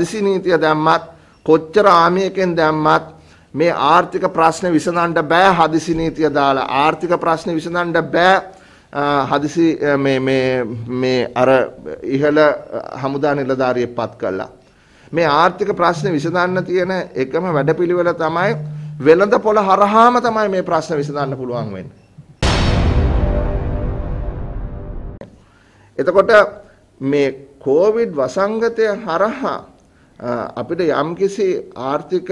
දිසි නීතිය දැම්මත් කොච්චර ආමියකෙන් දැම්මත් මේ ආර්ථික ප්‍රශ්න විසඳන්න බෑ හදිසි නීතිය දාලා ආර්ථික ප්‍රශ්න විසඳන්න බෑ හදිසි මේ මේ මේ අර ඉහළ හමුදා නිලධාරියෙක් පත් කළා මේ ආර්ථික ප්‍රශ්න විසඳන්න තියෙන එකම වැඩපිළිවෙල තමයි වෙළඳ පොළ හරහාම තමයි මේ ප්‍රශ්න විසඳන්න පුළුවන් වෙන්නේ එතකොට මේ කෝවිඩ් වසංගතය හරහා අපිට යම්කිසි ආර්ථික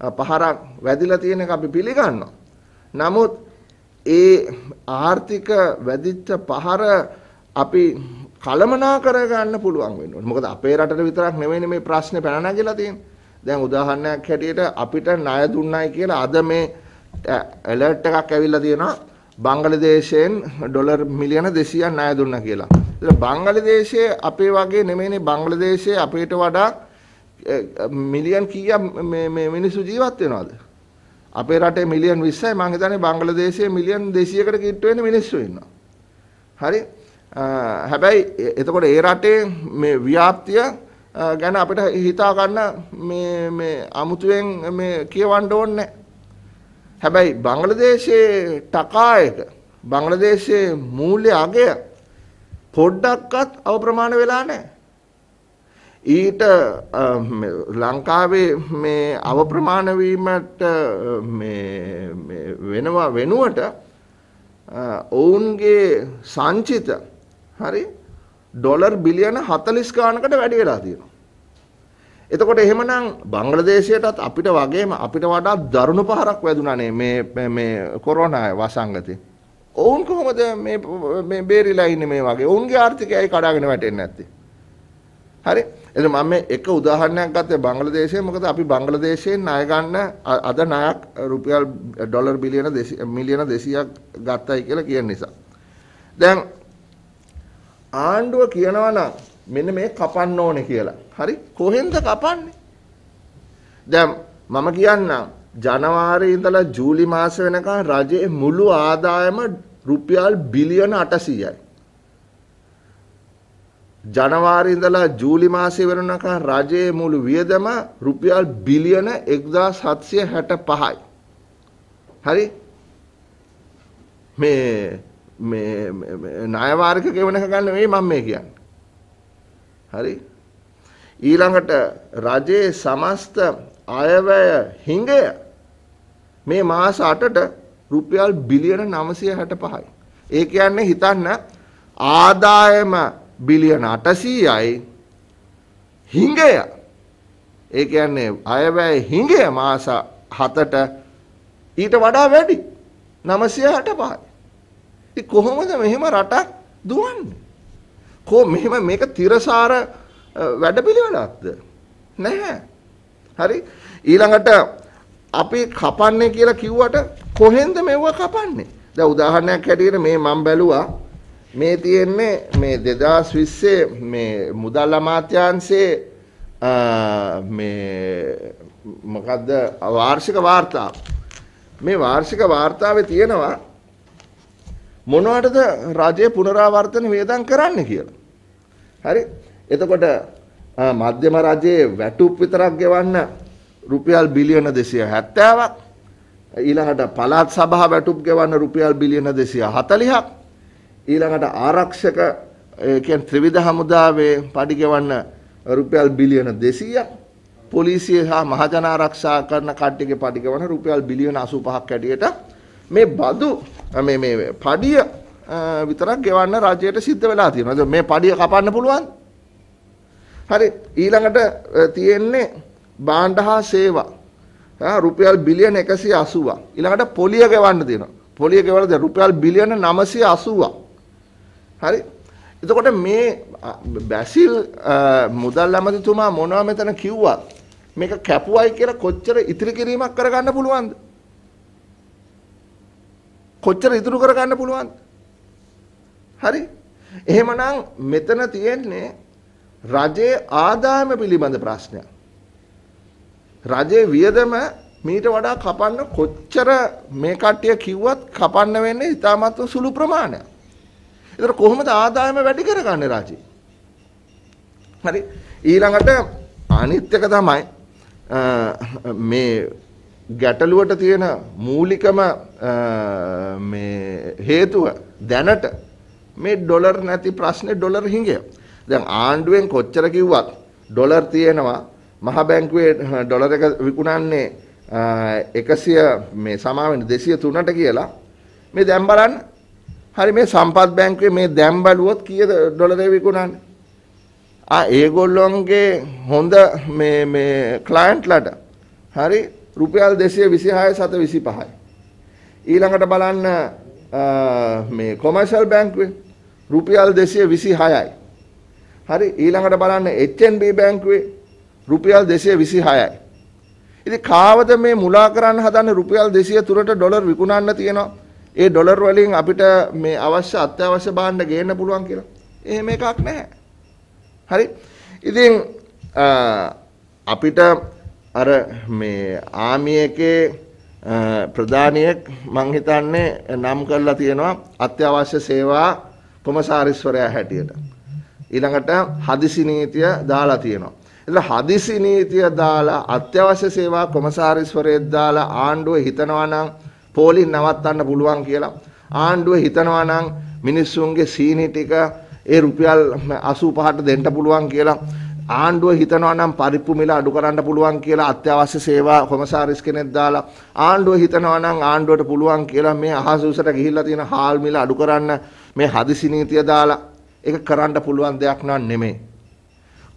පහරක් වැදිලා තියෙන එක අපි පිළිගන්නවා. නමුත් ඒ ආර්ථික වැදිච්ච පහර අපි කළමනා කරගන්න පුළුවන් වෙනවා. මොකද අපේ රටට විතරක් නෙවෙයිනේ මේ ප්‍රශ්නේ පැන නැගිලා තියෙන්නේ. දැන් උදාහරණයක් හැටියට අපිට ණය දුන්නයි කියලා අද මේ ඇලර්ට් එකක් ඇවිල්ලා තියෙනවා බංගලදේශයෙන් ඩොලර් මිලියන 200ක් ණය දුන්නා කියලා. ඒක බංගලදේශයේ අපේ වගේ නෙමෙයිනේ බංගලදේශයේ අපේට වඩා මිලියන් කීයක් මේ මේ මිනිස්සු ජීවත් වෙනවද? අපේ රටේ මිලියන් 20යි මම හිතන්නේ බංගලාදේශයේ මිලියන් 200කට කිට්ටු වෙන මිනිස්සු ඉන්නවා. හරි? හැබැයි එතකොට ඒ රටේ මේ ව්‍යාප්තිය ගැන අපිට හිතා ගන්න මේ මේ අමුතුවෙන් මේ කියවන්න ඕනේ හැබැයි බංගලාදේශයේ ටකා එක බංගලාදේශයේ මූල්‍ය අගය පොඩ්ඩක්වත් අවප්‍රමාණ වෙලා නැහැ. ඊට ලංකාවේ මේ අවප්‍රමාණ වීමට වෙනවා වෙනුවට ඔවුන්ගේ සංචිත හරි ඩොලර් බිලියන 40 ගානකට වැඩි වෙලා තියෙනවා. එතකොට එහෙමනම් බංග්ලාදේශයටත් අපිට වගේම අපිට වඩා දරුණු පහරක් වැදුණානේ මේ මේ කොරෝනා වසංගතේ. ඔවුන් කොහොමද මේ මේ බේරිලා ඉන්නේ මේ වගේ? ඔවුන්ගේ ආර්ථිකයයි කඩාගෙන වැටෙන්නේ නැත්තේ. හරි එතකොට මම මේ එක උදාහරණයක් ගත්තේ බංග්ලාදේශය. මොකද අපි බංග්ලාදේශයෙන් ණය ගන්න අද ණයක් රුපියල් ඩොලර් බිලියන මිලියන 200ක් ගත්තයි කියලා කියන නිසා. දැන් ආණ්ඩුව කියනවා නම් මෙන්න මේ කපන්න ඕනේ කියලා. හරි? කොහෙන්ද කපන්නේ? දැන් මම කියන්නම් ජනවාරි ඉඳලා ජූලි මාස වෙනකන් රජයේ මුළු ආදායම රුපියල් බිලියන 800යි. ජනවාරි ඉඳලා ජූලි මාසය වෙනකම් රජයේ මුළු වියදම රුපියල් බිලියන 1765යි. හරි? මේ මේ ණය වාර්ගික ගෙවණක ගන්න මේ මම මේ කියන්නේ. හරි? ඊළඟට රජයේ සමස්ත අයවැය හිඟය මේ මාස 8ට රුපියල් බිලියන 965යි. ඒ කියන්නේ හිතන්න ආදායම බිලියන 800යි හිඟය ඒ කියන්නේ අයවැය හිඟය මාස 7ට ඊට වඩා වැඩි 965යි. ඉතින් කොහොමද මෙහෙම රටක් දුවන්නේ? කො මෙහෙම මේක තිරසාර වැඩපිළිවෙලක්ද? නැහැ. හරි ඊළඟට අපි කපන්නේ කියලා කිව්වට කොහෙන්ද මෙවුව කපන්නේ? දැන් උදාහරණයක් හැටියට මේ මම බැලුවා මේ තියෙන්නේ මේ දෙදස් විස්සේ මේ මුදල් අමාත්‍යන්සේ මේ මොකක්ද වාර්ෂික වාර්තා මේ වාර්ෂික වාර්තාව තියෙනවා මොනවටද රජය පුනරාවර්තන වේදන් කරන්න කියලා. හරි එතකොට මධ්‍යම රජයේ වැටුප් විතරක් ගෙවන්න රුපියල් බිලියන දෙසිය හැත්තෑවක් ඊළඟට පළාත් සභහ වැටුප් ගෙවන්න රුපියල් බිලියන දෙසිය හතලිහක් ඊළඟට ආරක්ෂක කියන්නේ ත්‍රිවිධ හමුදාවේ පඩිගෙවන්න රුපියල් බිලියන 200ක් පොලිසිය හා මහජන ආරක්ෂා කරන කට්ටියගේ පඩිගෙවන රුපියල් බිලියන 85ක් ඇඩියට මේ බදු මේ මේ පඩිය විතරක් ගෙවන්න රජයට සිද්ධ වෙලා තියෙනවා. මේ පඩිය කපන්න පුළුවන්. හරි ඊළඟට තියෙන්නේ බාණ්ඩ හා සේවා. රුපියල් බිලියන 180ක්. ඊළඟට පොලිය ගෙවන්න දෙනවා. පොලිය ගෙවලා දැන් රුපියල් බිලියන 980ක්. හරි එතකොට මේ බැසිල් මුදල් ඇමතිතුමා මොනවා මෙතන කිව්වා මේක කැපුවයි කියලා කොච්චර ඉතිරි කිරීමක් කරගන්න පුළුවන්ද කොච්චර ඉතුරු කරගන්න පුළුවන්ද හරි එහෙමනම් මෙතන තියෙන්නේ රජයේ ආදායම පිළිබඳ ප්‍රශ්නයක් රජයේ වියදම මීට වඩා කපන්න කොච්චර මේ කට්ටිය කිව්වත් කපන්න වෙන්නේ ඉතාමත් සුළු ප්‍රමාණයක් ඒතර කොහොමද ආදායම වැඩි කරගන්නේ රාජේ? හරි. ඊළඟට අනිත් එක තමයි මේ ගැටලුවට තියෙන මූලිකම මේ හේතුව දැනට මේ ඩොලර් නැති ප්‍රශ්නේ ඩොලර් හිඟය. දැන් ආණ්ඩුවෙන් කොච්චර කිව්වත් ඩොලර් තියෙනවා මහ බැංකුවේ ඩොලර් එක විකුණන්නේ 100 මේ සමාවෙන 203ට කියලා මේ දැන් බලන්න හරි මේ සම්පත් බැංකුවේ මේ දැම් බලුවොත් කීයද ඩොලරේ විකුණන්නේ? ආ ඒගොල්ලොන්ගේ හොඳ මේ මේ ක්ලයන්ට්ලට හරි රුපියල් 226 725යි. ඊළඟට බලන්න මේ කොමර්ෂල් බැංකුවේ රුපියල් 226යි. හරි ඊළඟට බලන්න HNB බැංකුවේ රුපියල් 226යි. ඉතින් කාවද මේ මුලා කරන්න හදන රුපියල් 203ට ඩොලර් විකුණන්න තියෙනවා? ඒ ඩොලර් වලින් අපිට මේ අවශ්‍ය අත්‍යවශ්‍ය භාණ්ඩ ගේන්න පුළුවන් කියලා. එහෙම එකක් නැහැ. හරි. ඉතින් අපිට අර මේ ආමි එකේ ප්‍රධානියෙක් මං හිතන්නේ නම් කරලා තියෙනවා අත්‍යවශ්‍ය සේවා කොමසාරිස්වරයා හැටියට. ඊළඟට හදිසි නීතිය දාලා තියෙනවා. එතන හදිසි නීතිය දාලා අත්‍යවශ්‍ය සේවා කොමසාරිස්වරයෙක් දාලා ආණ්ඩුව හිතනවා නම් පෝලින් නවත්තන්න පුළුවන් කියලා ආණ්ඩුව හිතනවා නම් මිනිස්සුන්ගේ සීනි ටික ඒ රුපියල් 85ට දෙන්න පුළුවන් කියලා ආණ්ඩුව හිතනවා නම් පරිප්පු මිල අඩු කරන්න පුළුවන් කියලා අත්‍යවශ්‍ය සේවා කොමසාරිස් කෙනෙක් දාලා ආණ්ඩුව හිතනවා නම් ආණ්ඩුවට පුළුවන් කියලා මේ අහස උසට ගිහිල්ලා තියෙන හාල් මිල අඩු කරන්න මේ හදිසි නීතිය දාලා ඒක කරන්න පුළුවන් දෙයක් නන් නෙමෙයි.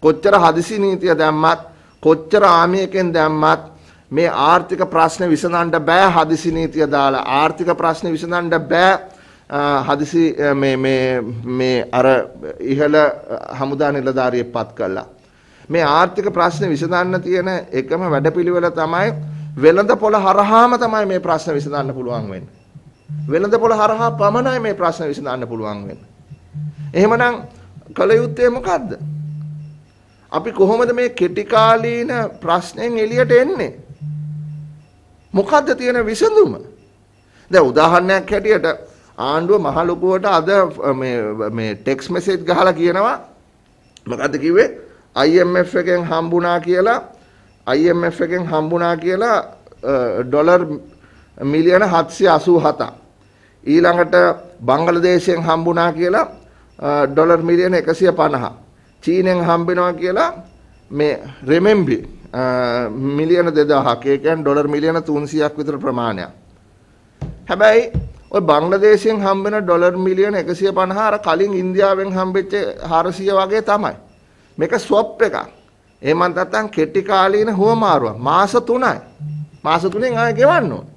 කොච්චර හදිසි නීතිය දැම්මත් කොච්චර ආමියකෙන් දැම්මත් මේ ආර්ථික ප්‍රශ්න විසඳන්න බෑ හදිසි නීතිය දාලා ආර්ථික ප්‍රශ්න විසඳන්න බෑ හදිසි මේ අර ඉහළ හමුදා නිලධාරිය පත් කල්ලා. මේ ආර්ථික ප්‍රශ්න විසඳන්න තියෙන එකම වැඩපිළිවෙල තමයි වෙළඳ පොළ හරහාම තමයි මේ ප්‍රශ්න විසඳන්න පුළුවන් වෙන්න. වෙළඳ පොළ හරහා පමණයි මේ ප්‍රශ්න විසඳන්න පුළුවන් වෙන්න. එහෙමනම් කළ යුත්තේ මොකක්ද? අපි කොහොමද මේ කෙටිකාලීන ප්‍රශ්නෙන් එළියට එන්නේ? මොකද්ද තියෙන විසඳුම? දැන් උදාහරණයක් හැටියට ආණ්ඩුව මහ ලොකුවට අද මේ මේ ටෙක්ස් මෙසේජ් ගහලා කියනවා මොකද්ද කිව්වේ? IMF එකෙන් හම්බුණා කියලා IMF එකෙන් හම්බුණා කියලා ඩොලර් මිලියන 787ක්. ඊළඟට බංගලදේශයෙන් හම්බුණා කියලා ඩොලර් මිලියන 150ක්. චීනෙන් හම්බෙනවා කියලා මේ රෙමෙම්බි මිලියන 2000ක ඒ කියන්නේ ඩොලර් මිලියන 300ක් විතර ප්‍රමාණයක්. හැබැයි ඔය බංග්ලාදේශයෙන් හම්බෙන ඩොලර් මිලියන 150 අර කලින් ඉන්දියාවෙන් හම්බෙච්ච 400 වගේ තමයි. මේක ස්වප් එකක්. එහෙම නැත්නම් කෙටි කාලීන හුවමාරුවක්. මාස 3යි. මාස 3ෙන් ආයෙ ගෙවන්න ඕනේ.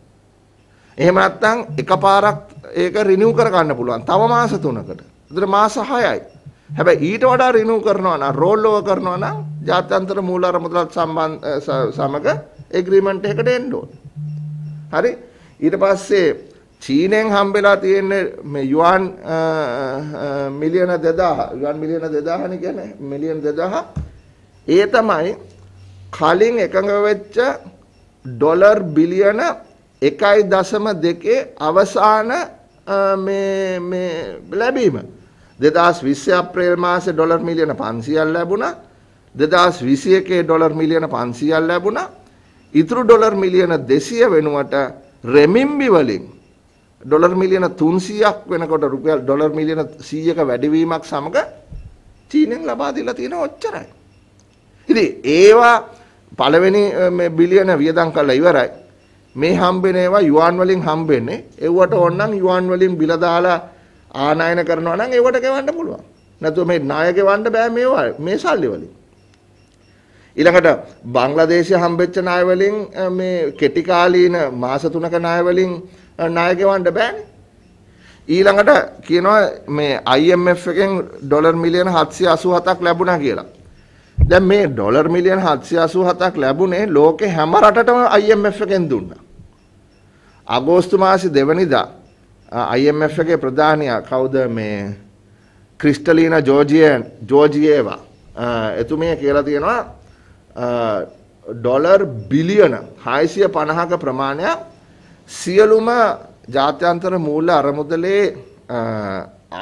එහෙම නැත්නම් එකපාරක් ඒක රිනිව් කර ගන්න පුළුවන්. තව මාස 3කට. ඒතර මාස 6යි. හැබැයි ඊට වඩා රිනු කරනවා නම් රෝල් ඕවර් කරනවා නම් ජාත්‍යන්තර මූල අරමුදලත් සම්බන්ධ සමග එග්‍රීමන්ට් එකකට එන්න ඕනේ. හරි? ඊට පස්සේ චීනෙන් හම්බෙලා තියෙන මේ යුවන් මිලියන 2000 යුවන් මිලියන 2000 නේ කියන්නේ මිලියන 2000 ඒ තමයි කලින් එකඟ වෙච්ච ඩොලර් බිලියන 1.2 අවසාන මේ මේ ලැබීම. දෙදස් විස්ස අප්‍රේල් මාස ඩොලර් මිලියන පන්සිියල් ලැබුණ දෙදස් විසි එකේ ඩොලර් මිලියන පන්සිියල් ලැබුණ ඉතුරු ඩොලර් මිලියන දෙසිය වෙනුවට රෙමිම්බි වලින් ඩොලර් මිලියන තුන්සියක් වෙනකොට රුපියල් ඩොලර් මිලියන සීයක වැඩිවීමක් සමඟ චීනෙන් ලබා දීලා තියෙන ඔච්චරයි. ඉතින් ඒවා පළවෙනි බිලියන වියදම් කරලා ඉවරයි. මේ හම්බෙන ඒවා යුවාන් වලින් හම්බෙන්නේ. ඒවට ඕනනම් යුවාන් වලින් බිල දාලා ආනයන කරනවා නම් ඒවට ගෙවන්න පුළුවන්. නැතුව මේ ණය ගෙවන්න බෑ මේවා මේ සල්ලි වලින්. ඊළඟට බංග්ලාදේශය හම්බෙච්ච ණය වලින් මේ කෙටි කාලීන මාස 3ක ණය වලින් ණය ගෙවන්න බෑනේ. ඊළඟට කියනවා මේ IMF එකෙන් ඩොලර් මිලියන 787ක් ලැබුණා කියලා. දැන් මේ ඩොලර් මිලියන 787ක් ලැබුණේ ලෝකේ හැම රටටම IMF එකෙන් දුන්නා. අගෝස්තු මාසේ 2 වෙනිදා IMF එකේ ප්‍රධානියා කවුද මේ ක්‍රිස්ටලීනා ජෝර්ජියන් ජෝර්ජියේවා එතුමිය කියලා තියෙනවා ඩොලර් බිලියන 650ක ප්‍රමාණයක් සියලුම ජාත්‍යන්තර මූල්‍ය අරමුදලේ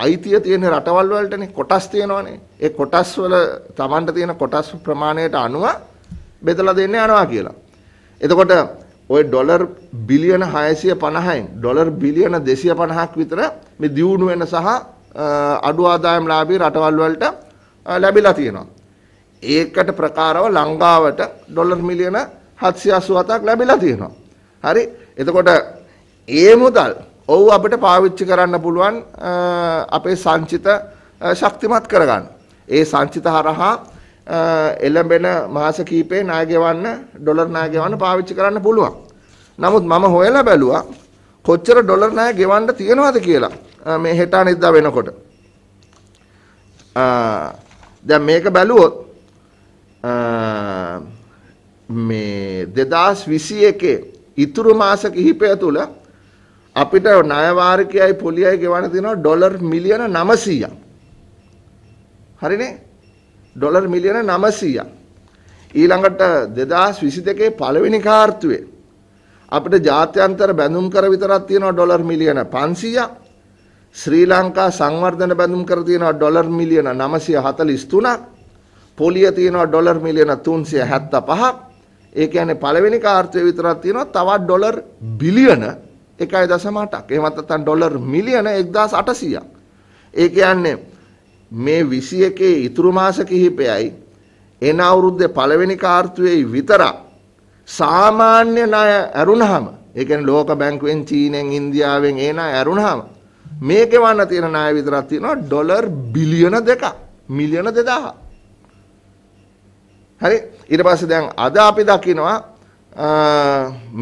අයිතිය තියෙන රටවල් වලටනේ කොටස් තියෙනවානේ ඒ කොටස් වල Tamanට තියෙන කොටස් ප්‍රමාණයට අනුව බෙදලා දෙන්න යනවා කියලා. එතකොට ඔය ඩොලර් බිලියන 650න් ඩොලර් බිලියන 250ක් විතර මේ දියුණු වෙන සහ අඩු ආදායම් ලාභී රටවල් වලට ලැබිලා තියෙනවා. ඒකට ප්‍රකාරව ලංකාවට ඩොලර් මිලියන 787ක් ලැබිලා තියෙනවා. හරි. එතකොට ඒ මුදල් ඔව් අපිට පාවිච්චි කරන්න පුළුවන් අපේ සංචිත ශක්තිමත් කරගන්න. ඒ සංචිත හරහා එළඹෙන මාස කීපේ ණය ගෙවන්න ඩොලර් ණය ගෙවන්න පාවිච්චි කරන්න පුළුවන්. නමුත් මම හොයලා බැලුවා කොච්චර ඩොලර් ණය ගෙවන්න තියෙනවද කියලා මේ හෙට අනිද්දා වෙනකොට. දැන් මේක බැලුවොත් මේ 2021 ඉතුරු මාස කිහිපය තුල අපිට ණය වාරිකයයි පොලියයි ගෙවන්න තියෙනවා ඩොලර් මිලියන 900ක්. හරිනේ? ඩොලර් මිලියන 900ක්. ඊළඟට 2022 පළවෙනි කාර්තුවේ අපිට ජාත්‍යන්තර බැඳුම් කර විතරක් තියෙනවා ඩොලර් මිලියන 500ක්. ශ්‍රී ලංකා සංවර්ධන බැඳුම් කර තියෙනවා ඩොලර් මිලියන 943ක්. පොලිය තියෙනවා ඩොලර් මිලියන 375ක්. ඒ කියන්නේ පළවෙනි කාර්තුවේ විතරක් තියෙනවා තවත් ඩොලර් බිලියන 1.8ක්. එහෙමත් නැත්නම් ඩොලර් මිලියන 1800ක්. ඒ කියන්නේ මේ 21 ඉතුරු මාස කිහිපයයි එන අවුරුද්දේ පළවෙනි කාර්තුවේ විතරක් සාමාන්‍ය ණය ඇරුණාම ඒ කියන්නේ ලෝක බැංකුවෙන් චීනෙන් ඉන්දියාවෙන් ඒ ණය ඇරුණාම මේකේ වන්න තියෙන ණය විතරක් තියෙනවා ඩොලර් බිලියන 2ක් මිලියන 2000 හරි ඊට පස්සේ දැන් අද අපි දකිනවා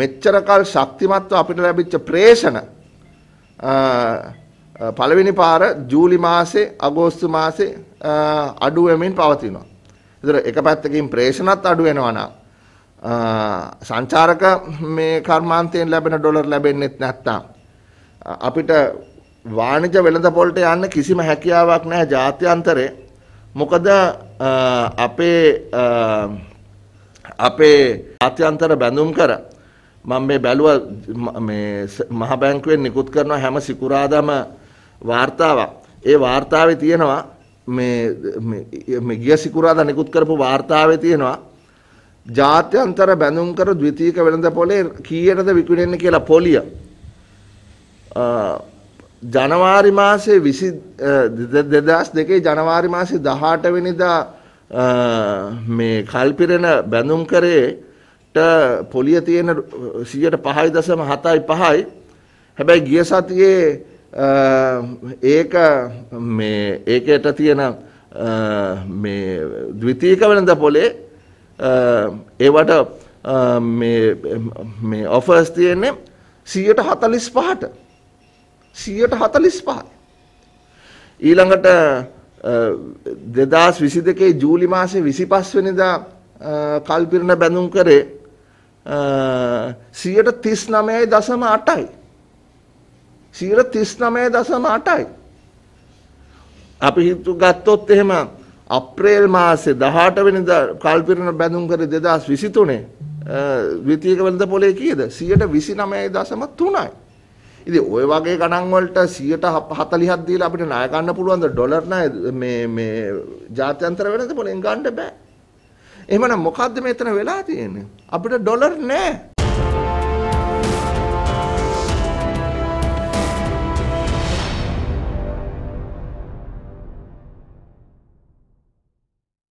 මෙච්චර කල් ශක්තිමත්ව අපිට ලැබිච්ච ප්‍රේෂණ පළවෙනි පාර ජූලි මාසේ අගෝස්තු මාසේ අඩු වෙමින් පවතිනවා. ඒතර එක පැත්තකින් ප්‍රේෂණත් අඩු වෙනවා සංචාරක මේ කර්මාන්තයෙන් ලැබෙන ඩොලර් ලැබෙන්නේත් නැත්තම් අපිට වාණිජ වෙළඳපොළට යන්න කිසිම හැකියාවක් නැහැ ජාත්‍යන්තරේ. මොකද අපේ අපේ ආත්‍යන්තර බැඳුම් කර මම මේ බැලුවා මේ මහ බැංකුවෙන් නිකුත් කරන හැම සිකුරාදම වාර්තාවක්. ඒ වාර්තාවේ තියෙනවා මේ මේ ගිය සිකුරාදා නිකුත් කරපු වාර්තාවේ තියෙනවා ජාත්‍යන්තර බැඳුම් කර ද්විතීක වෙළඳපොලේ කීයටද විකුණෙන්නේ කියලා පොලිය. ජනවාරි මාසේ 2002 ජනවාරි මාසේ 18 වෙනිදා මේ කල්පිරෙන බැඳුම් කරේට පොලිය තියෙන 105.75යි. හැබැයි ගිය සතියේ ඒක මේ ඒකට තියෙන මේ ද්විතීක වෙළඳ පොලේ ඒවට මේ මේ ඔෆර්ස් තියෙන්නේ 145ට 145යි ඊළඟට 2022 ජූලි මාසේ 25 වෙනිදා කල්පිරණ බැඳුම් කරේ 139.8යි සීර තිස්නමය දසම අටයි. අපි හිතු ගත්තොත් එහෙම අප්‍රේල් මාසේ දහට වෙනි කල්පිරණ බැඳුම් කර දෙදස් විසිතුනේ විතියක වලද පොලේ කියද සියට විසි නමයයි දසම තුනයි. ඉති ඔය වගේ ගණන්වලට සියට හතලිහත්දීල අපිට නායගන්න පුළුවන්ද ඩොලර්න ජාත්‍යන්තර වෙනද පොලින් ගණ්ඩ බෑ. එමන මොකක්ද මෙතන වෙලා තියෙන. අපිට ඩොලර් නෑ.